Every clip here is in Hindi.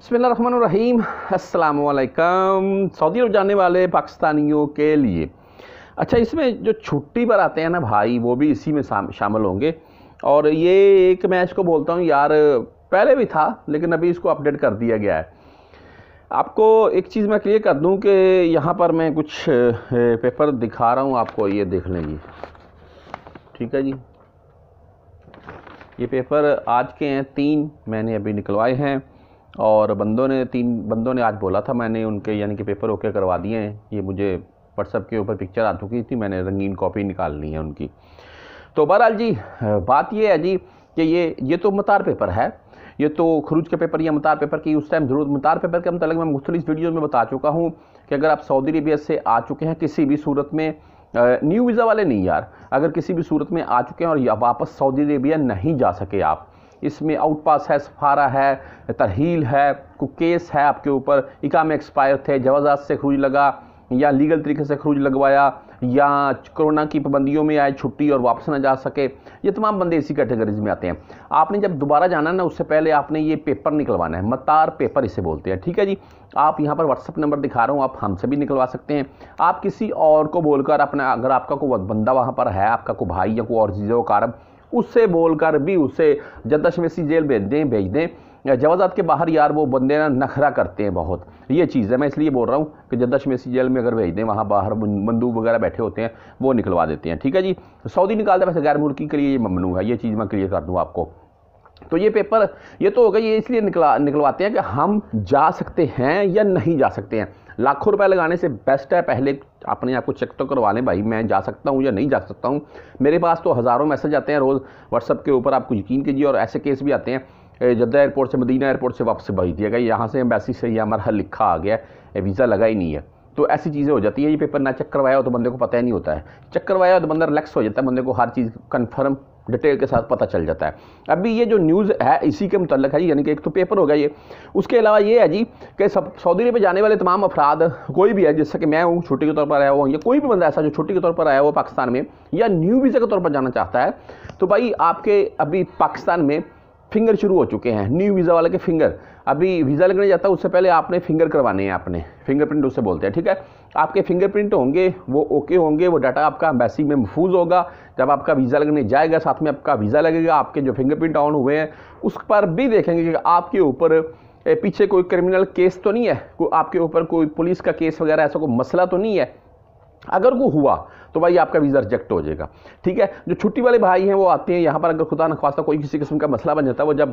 बसमीम अल्लाम सऊदी अरब जाने वाले पाकिस्तानियों के लिए अच्छा इसमें जो छुट्टी पर आते हैं ना भाई वो भी इसी में शामिल होंगे और ये एक मैं इसको बोलता हूँ यार पहले भी था लेकिन अभी इसको अपडेट कर दिया गया है आपको एक चीज़ मैं क्लियर कर दूँ कि यहाँ पर मैं कुछ पेपर दिखा रहा हूँ आपको ये देख लेंगे ठीक है जी ये पेपर आज के हैं तीन मैंने अभी निकलवाए हैं और बंदों ने तीन बंदों ने आज बोला था मैंने उनके यानी कि पेपर ओके करवा दिए हैं ये मुझे व्हाट्सअप के ऊपर पिक्चर आ चुकी थी मैंने रंगीन कॉपी निकाल ली है उनकी तो बहरहाल जी बात ये है जी कि ये ये तो मतार पेपर है ये तो खरूज के पेपर या मतार पेपर की उस टाइम ज़रूर मतार पेपर के मतलब मैं मुख्तलिस वीडियोज़ में बता चुका हूँ कि अगर आप सऊदी अरबिया से आ चुके हैं किसी भी सूरत में न्यू वीज़ा वाले नहीं यार अगर किसी भी सूरत में आ चुके हैं और वापस सऊदी अरबिया नहीं जा सके आप इसमें आउट पास है सफारा है तरहील है कुकेस है आपके ऊपर इकाम एक्सपायर थे जवाजात से खरूज लगा या लीगल तरीके से खरूज लगवाया या कोरोना की पाबंदियों में आए छुट्टी और वापस ना जा सके ये तमाम बंदे इसी कैटेगरीज में आते हैं आपने जब दोबारा जाना ना उससे पहले आपने ये पेपर निकलवाना है मतार पेपर इसे बोलते हैं ठीक है जी आप यहाँ पर व्हाट्सअप नंबर दिखा रहा हूँ आप हमसे भी निकलवा सकते हैं आप किसी और को बोलकर अपना अगर आपका कोई बंदा वहाँ पर है आपका कोई भाई या कोई और जीजो कारब उससे बोलकर भी उसे जदशमेसी जेल भेज दें भेज दें जवाजात के बाहर यार वो बंदे ना नखरा करते हैं बहुत ये चीज़ है मैं इसलिए बोल रहा हूँ कि जदशमेसी जेल में अगर भेज दें वहाँ बाहर बंदूक वगैरह बैठे होते हैं वो निकलवा देते हैं ठीक है जी सऊदी निकालते वैसे गैर मुल्की के लिए ये ममनू है ये चीज़ मैं क्लियर कर दूँ आपको तो ये पेपर ये तो होगा ये इसलिए निकला निकलवाते हैं कि हम जा सकते हैं या नहीं जा सकते हैं लाखों रुपए लगाने से बेस्ट है पहले अपने आप को चेक तो करवा लें भाई मैं जा सकता हूँ या नहीं जा सकता हूँ मेरे पास तो हज़ारों मैसेज आते हैं रोज़ व्हाट्सअप के ऊपर आपको यकीन कीजिए और ऐसे केस भी आते हैं जद्दा एयरपोर्ट से मदीना एयरपोर्ट से वापस भेज दिया गया यहाँ से एम्बेसी से यह मरहल लिखा आ गया वीज़ा लगा ही नहीं है तो ऐसी चीज़ें हो जाती है ये पेपर ना चेक करवाया हो तो बंदे को पता ही नहीं होता है चेक करवाया हो तो बंदा रिलैक्स हो जाता है बंदे को हर चीज़ कन्फर्म डिटेल के साथ पता चल जाता है अभी ये जो न्यूज़ है इसी के मतलब है यानी कि एक तो पेपर होगा ये उसके अलावा ये है जी कि सब सऊदी अरब में जाने वाले तमाम अफराद कोई भी है जैसे कि मैं हूँ छुट्टी के तौर पर आया हुआ या कोई भी बंदा ऐसा जो छुट्टी के तौर पर आया हुआ पाकिस्तान में या न्यू वीज़ा के तौर पर जाना चाहता है तो भाई आपके अभी पाकिस्तान में फिंगर शुरू हो चुके हैं न्यू वीज़ा वाले के फिंगर अभी वीज़ा लगने जाता है उससे पहले आपने फिंगर करवाने हैं आपने फिंगरप्रिंट उससे बोलते हैं ठीक है आपके फिंगरप्रिंट होंगे वो ओके होंगे वो डाटा आपका एम्बेसी में महफूज होगा जब आपका वीज़ा लगने जाएगा साथ में आपका वीज़ा लगेगा आपके जो फिंगरप्रिंट ऑन हुए हैं उस पर भी देखेंगे कि आपके ऊपर पीछे कोई क्रिमिनल केस तो नहीं है कोई आपके ऊपर कोई पुलिस का केस वगैरह ऐसा कोई मसला तो नहीं है अगर वो हुआ तो भाई आपका वीज़ा रिजेक्ट हो जाएगा ठीक है जो छुट्टी वाले भाई हैं वो आते हैं यहाँ पर अगर खुदा नखास्ता कोई किसी किस्म का मसला बन जाता है वो जब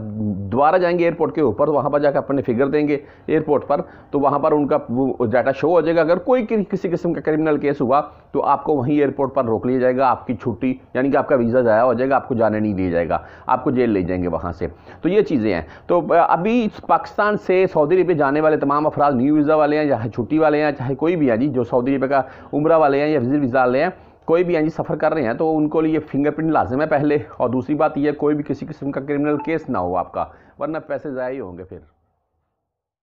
दोबारा जाएंगे एयरपोर्ट के ऊपर तो वहाँ पर जाकर अपने फिगर देंगे एयरपोर्ट पर तो वहाँ पर उनका वो डाटा शो हो जाएगा अगर कोई किसी किस्म का क्रिमिनल केस हुआ तो आपको वहीं एयरपोर्ट पर रोक लिया जाएगा आपकी छुट्टी यानी कि आपका वीज़ा ज़ाया हो जाएगा आपको जाने नहीं दिया जाएगा आपको जेल ले जाएंगे वहाँ से तो ये चीज़ें हैं तो अभी पाकिस्तान से सऊदी अरबिया जाने वाले तमाम अफराद न्यू वीज़ा वाले हैं चाहे छुट्टी वाले हैं चाहे कोई भी है जी जो सऊदी अरबिया का उम्र मथुरा वाले हैं या विजिट वीज़ा वाले हैं कोई भी यहाँ सफ़र कर रहे हैं तो उनको लिए फिंगरप्रिंट लाजम है पहले और दूसरी बात यह कोई भी किसी किस्म का क्रिमिनल केस ना हो आपका वरना पैसे ज़ाय ही होंगे फिर